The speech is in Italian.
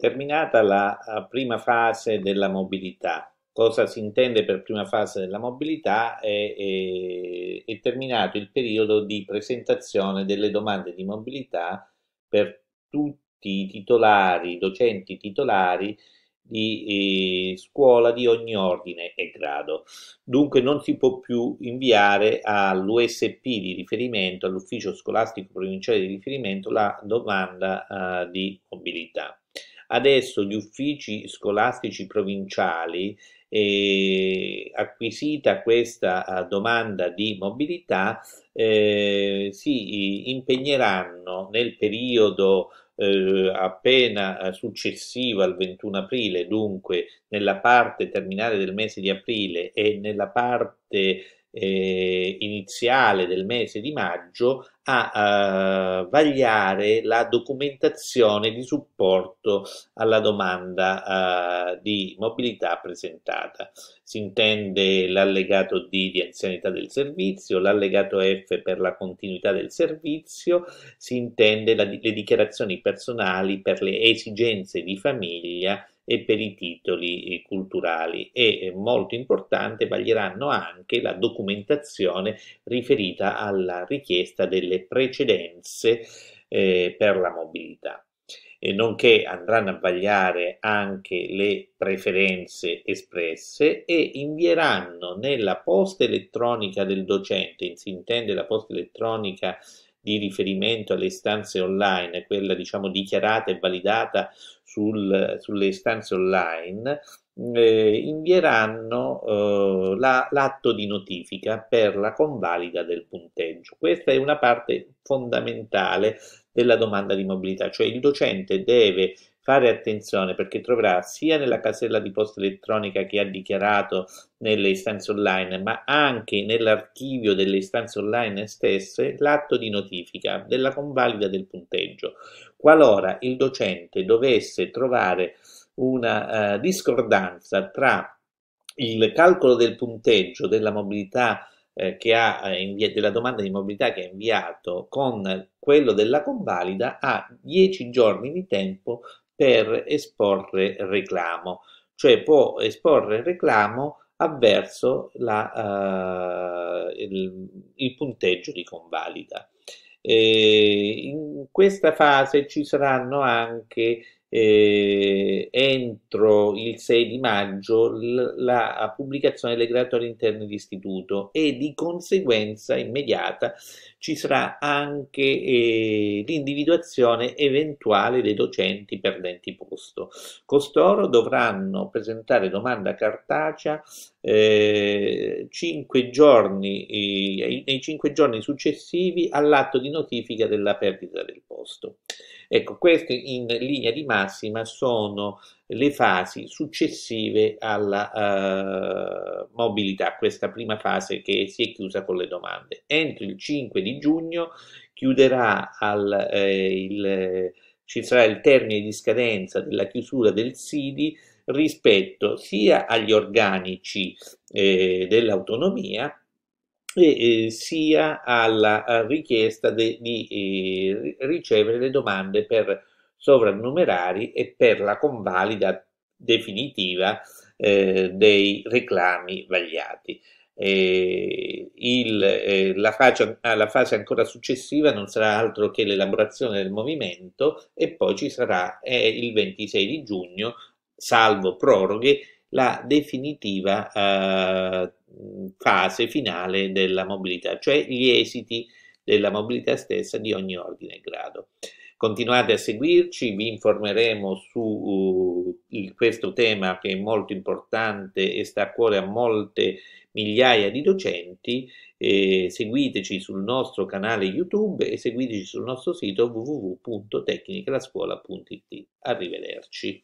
Terminata la prima fase della mobilità, cosa si intende per prima fase della mobilità è, è, è, terminato il periodo di presentazione delle domande di mobilità per tutti i titolari, docenti titolari di eh, scuola di ogni ordine e grado. Dunque non si può più inviare all'USP di riferimento, all'ufficio scolastico provinciale di riferimento, la domanda eh, di mobilità. Adesso gli uffici scolastici provinciali, eh, acquisita questa eh, domanda di mobilità, eh, si eh, impegneranno nel periodo eh, appena eh, successivo al 21 aprile, dunque nella parte terminale del mese di aprile e nella parte eh, iniziale del mese di maggio a eh, vagliare la documentazione di supporto alla domanda eh, di mobilità presentata. Si intende l'allegato D di anzianità del servizio, l'allegato F per la continuità del servizio, si intende la, le dichiarazioni personali per le esigenze di famiglia e per i titoli eh, culturali e eh, molto importante vaglieranno anche la documentazione riferita alla richiesta delle precedenze eh, per la mobilità nonché andranno a vagliare anche le preferenze espresse e invieranno nella posta elettronica del docente, si intende la posta elettronica di riferimento alle istanze online, quella diciamo dichiarata e validata sul, sulle istanze online, eh, invieranno eh, la, l'atto di notifica per la convalida del punteggio. Questa è una parte fondamentale della domanda di mobilità, cioè il docente deve fare attenzione perché troverà sia nella casella di posta elettronica che ha dichiarato nelle istanze online, ma anche nell'archivio delle istanze online stesse l'atto di notifica della convalida del punteggio. Qualora il docente dovesse trovare una eh, discordanza tra il calcolo del punteggio della mobilità eh, che ha eh, invia- della domanda di mobilità che ha inviato con quello della convalida ha 10 giorni di tempo per esporre reclamo, cioè può esporre reclamo avverso la, eh, il, il, punteggio di convalida. E in questa fase ci saranno anche eh, entro il 6 di maggio la pubblicazione delle graduatorie interne di istituto e di conseguenza immediata ci sarà anche eh, l'individuazione eventuale dei docenti perdenti posto. Costoro dovranno presentare domanda cartacea eh, cinque giorni, eh, nei cinque giorni successivi all'atto di notifica della perdita del posto. Ecco, queste in linea di massima sono le fasi successive alla uh, mobilità, questa prima fase che si è chiusa con le domande. Entro il 5 di giugno chiuderà al, eh, il, ci sarà il termine di scadenza della chiusura del SIDI rispetto sia agli organici eh, dell'autonomia e, eh, sia alla eh, richiesta de, di eh, ricevere le domande per sovrannumerari e per la convalida definitiva eh, dei reclami vagliati. Eh, il, eh, la, fase, ah, la, fase, ancora successiva non sarà altro che l'elaborazione del movimento e poi ci sarà eh, il 26 di giugno, salvo proroghe, la definitiva eh, fase finale della mobilità, cioè gli esiti della mobilità stessa di ogni ordine e grado. Continuate a seguirci, vi informeremo su uh, il, questo tema che è molto importante e sta a cuore a molte migliaia di docenti. Eh, seguiteci sul nostro canale YouTube e seguiteci sul nostro sito www.tecnicalascuola.it. Arrivederci.